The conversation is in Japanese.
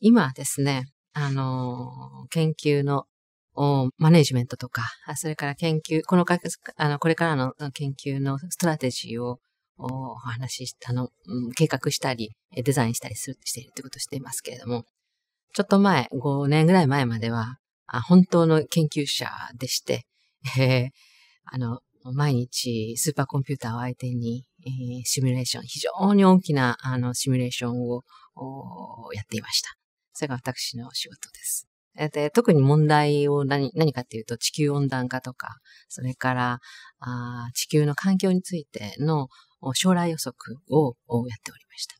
今ですね、あの、研究のマネジメントとか、それから研究、このかあのこれからの研究のストラテジーをお話ししたの、計画したり、デザインしたりするしているってことをしていますけれども、ちょっと前、5年ぐらい前までは、あ本当の研究者でして、えー、あの、毎日スーパーコンピューターを相手に、えー、シミュレーション、非常に大きなあのシミュレーションをやっていました。それが私の仕事です。で特に問題を何何かっていうと地球温暖化とか、それからあ地球の環境についての将来予測をやっておりました。